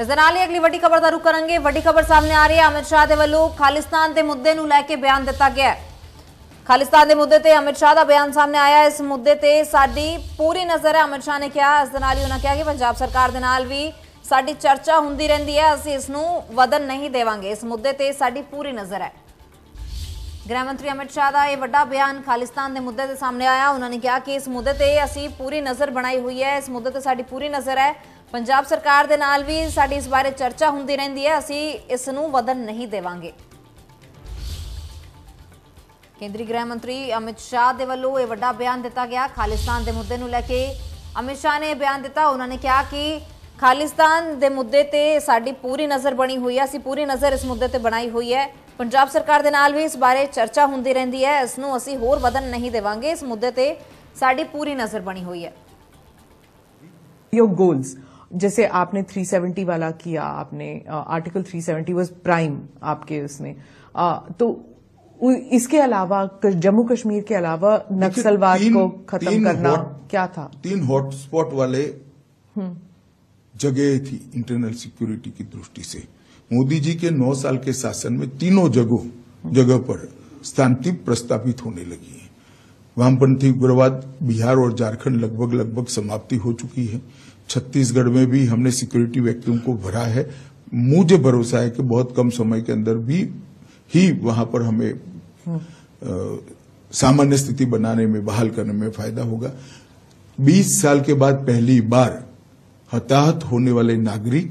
ਇਸ ਦੇ ਨਾਲ ਹੀ ਅਗਲੀ ਵੱਡੀ ਖਬਰ ਦਾ ਰੁਕ ਕਰਾਂਗੇ ਵੱਡੀ ਖਬਰ ਸਾਹਮਣੇ ਆ ਰਹੀ ਹੈ ਅਮਿਤ ਸ਼ਾਹ ਦੇ ਵੱਲੋਂ ਖਾਲਿਸਤਾਨ ਦੇ ਮੁੱਦੇ ਨੂੰ ਲੈ ਕੇ ਬਿਆਨ ਦਿੱਤਾ ਗਿਆ ਹੈ ਖਾਲਿਸਤਾਨ ਦੇ ਮੁੱਦੇ ਤੇ ਅਮਿਤ ਸ਼ਾਹ ਦਾ ਬਿਆਨ ਸਾਹਮਣੇ ਆਇਆ ਇਸ ਮੁੱਦੇ ਤੇ ਸਾਡੀ ਪੂਰੀ ਨਜ਼ਰ ਹੈ ਅਮਿਤ ਸ਼ਾਹ ਨੇ ਕਿਹਾ ਇਸ ਦੇ ਨਾਲ ਹੀ ਉਹਨਾਂ ਕਿਹਾ ਕਿ ਪੰਜਾਬ ਸਰਕਾਰ ਦੇ ਨਾਲ ਵੀ ਸਾਡੀ ਚਰਚਾ ਹੁੰਦੀ ਰਹਿੰਦੀ ਹੈ ਅਸੀਂ ਇਸ ਨੂੰ ਵਧਨ ਨਹੀਂ ਦੇਵਾਂਗੇ ਇਸ ਮੁੱਦੇ ਤੇ ਸਾਡੀ ਪੂਰੀ ਨਜ਼ਰ ਹੈ ਗ੍ਰਹਿ ਮੰਤਰੀ ਅਮਿਤ ਸ਼ਾਹ ਦਾ ਇਹ ਵੱਡਾ ਬਿਆਨ ਖਾਲਿਸਤਾਨ ਦੇ ਮੁੱਦੇ ਦੇ ਸਾਹਮਣੇ ਆਇਆ ਉਹਨਾਂ ਨੇ ਕਿਹਾ ਕਿ ਇਸ ਮੁੱਦੇ ਤੇ ਅਸੀਂ ਪੂਰੀ ਨਜ਼ਰ ਬਣਾਈ ਹੋਈ ਹੈ ਇਸ ਮੁੱਦੇ ਤੇ ਸਾਡੀ ਪੂਰੀ ਨਜ਼ਰ ਹੈ ਪੰਜਾਬ ਸਰਕਾਰ ਦੇ ਨਾਲ ਵੀ ਸਾਡੀ ਇਸ ਬਾਰੇ ਚਰਚਾ ਹੁੰਦੀ ਰਹਿੰਦੀ ਹੈ ਅਸੀਂ ਇਸ ਨੂੰ ਵਧਣ ਨਹੀਂ ਦੇਵਾਂਗੇ ਕੇਂਦਰੀ ਗ੍ਰਹਿ ਮੰਤਰੀ ਅਮਿਤ ਸ਼ਾਹ ਦੇ ਵੱਲੋਂ ਇਹ ਵੱਡਾ ਬਿਆਨ ਦਿੱਤਾ ਗਿਆ ਖਾਲਿਸਤਾਨ ਦੇ ਮੁੱਦੇ ਨੂੰ ਲੈ ਕੇ ਅਮਿਤ ਸ਼ਾਹ ਨੇ ਬਿਆਨ ਦਿੱਤਾ ਉਹਨਾਂ ਨੇ ਕਿਹਾ ਕਿ खालिस्तान के मुद्दे पर साड़ी पूरी नज़र बनी हुई है असी पूरी नज़र इस मुद्दे पर बनाई हुई है पंजाब सरकार के नाल भी इस बारे चर्चा होंगी रही है इसन असी होर वन नहीं देवे इस मुद्दे पर साड़ी पूरी नज़र बनी हुई है योग गोल्स जैसे आपने 370 वाला किया आपने आर्टिकल 370 सेवेंटी वॉज प्राइम आपके उसमें आ, तो इसके अलावा जम्मू कश्मीर के अलावा अच्छा, नक्सलवाद को खत्म करना क्या था तीन हॉटस्पॉट वाले हम्म। जगह थी इंटरनल सिक्योरिटी की दृष्टि से मोदी जी के नौ साल के शासन में तीनों जगहों जगह पर शांति प्रस्तावित होने लगी है वामपंथी उग्रवाद बिहार और झारखंड लगभग लगभग समाप्ति हो चुकी है छत्तीसगढ़ में भी हमने सिक्योरिटी व्यक्तियों को भरा है मुझे भरोसा है कि बहुत कम समय के अंदर भी ही वहां पर हमें सामान्य स्थिति बनाने में बहाल करने में फायदा होगा 20 साल के बाद पहली बार हताहत होने वाले नागरिक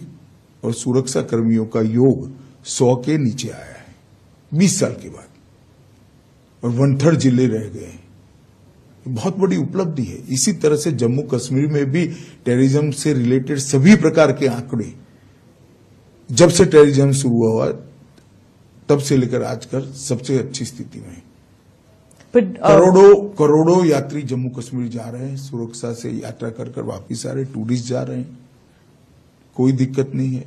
और सुरक्षा कर्मियों का योग सौ के नीचे आया है बीस साल के बाद और वन थर्ड जिले रह गए बहुत बड़ी उपलब्धि है इसी तरह से जम्मू कश्मीर में भी टेररिज्म से रिलेटेड सभी प्रकार के आंकड़े जब से टेररिज्म शुरू हुआ तब से लेकर आजकल सबसे अच्छी स्थिति में है But, uh, करोड़ों करोड़ों यात्री जम्मू कश्मीर जा रहे हैं सुरक्षा से यात्रा कर कर वापिस आ रहे टूरिस्ट जा रहे हैं कोई दिक्कत नहीं है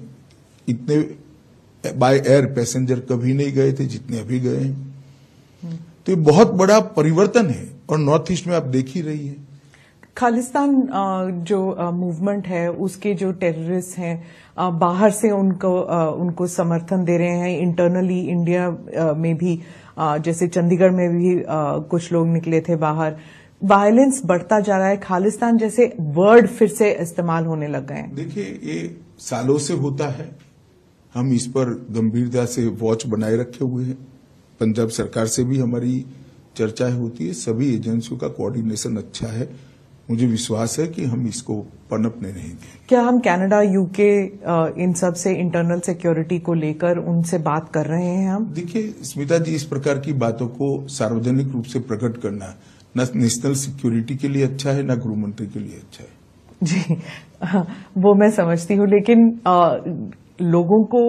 इतने बाय एयर पैसेंजर कभी नहीं गए थे जितने अभी गए हैं तो ये बहुत बड़ा परिवर्तन है और नॉर्थ ईस्ट में आप देख ही रही है खालिस्तान जो मूवमेंट है उसके जो टेररिस्ट हैं बाहर से उनको उनको समर्थन दे रहे हैं इंटरनली इंडिया में भी जैसे चंडीगढ़ में भी कुछ लोग निकले थे बाहर वायलेंस बढ़ता जा रहा है खालिस्तान जैसे वर्ड फिर से इस्तेमाल होने लग गए देखिए ये सालों से होता है हम इस पर गंभीरता से वॉच बनाए रखे हुए हैं पंजाब सरकार से भी हमारी चर्चाएं होती है सभी एजेंसियों का कोऑर्डिनेशन अच्छा है मुझे विश्वास है कि हम इसको पनपने नहीं दें क्या हम कनाडा यूके इन सब से इंटरनल सिक्योरिटी को लेकर उनसे बात कर रहे हैं हम देखिए स्मिता जी इस प्रकार की बातों को सार्वजनिक रूप से प्रकट करना न नेशनल सिक्योरिटी के लिए अच्छा है न गृह मंत्री के लिए अच्छा है जी वो मैं समझती हूँ लेकिन आ, लोगों को